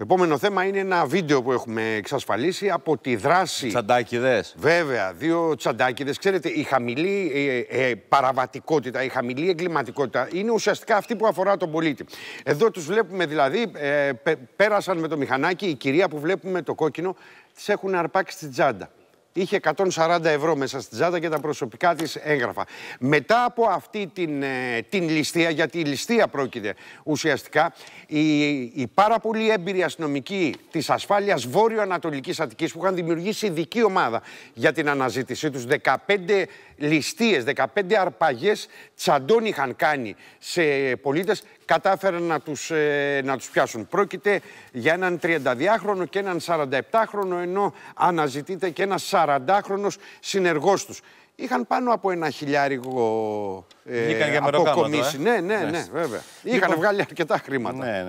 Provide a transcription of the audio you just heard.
Το επόμενο θέμα είναι ένα βίντεο που έχουμε εξασφαλίσει από τη δράση. Τσαντάκιδε. Βέβαια, δύο τσαντάκιδε. Ξέρετε, η χαμηλή ε, ε, παραβατικότητα, η χαμηλή εγκληματικότητα είναι ουσιαστικά αυτή που αφορά τον πολίτη. Εδώ τους βλέπουμε δηλαδή, ε, πέρασαν με το μηχανάκι, η κυρία που βλέπουμε το κόκκινο, τη έχουν αρπάξει στην τσάντα. Είχε 140 ευρώ μέσα στην τσάντα και τα προσωπικά της έγγραφα. Μετά από αυτή την, ε, την ληστεία, γιατί η ληστεία πρόκειται ουσιαστικά, η, η πάρα πολύ έμπειρη αστυνομική της ασφάλειας Βόρειο-Ανατολικής Αττικής που είχαν δημιουργήσει ειδική ομάδα για την αναζήτησή τους, 15 ληστείες, 15 αρπαγές τσαντών είχαν κάνει σε πολίτες, κατάφεραν να τους, ε, να τους πιάσουν. Πρόκειται για έναν 32χρονο και έναν 47χρονο, ενώ αναζητείται και ενα 40 40χρονος συνεργός τους. Είχαν πάνω από ένα χιλιάρικο ε, αποκομίσει. Ε. Ναι, ναι, ναι, βέβαια. Είχαν λοιπόν, βγάλει αρκετά χρήματα. Ναι, ναι.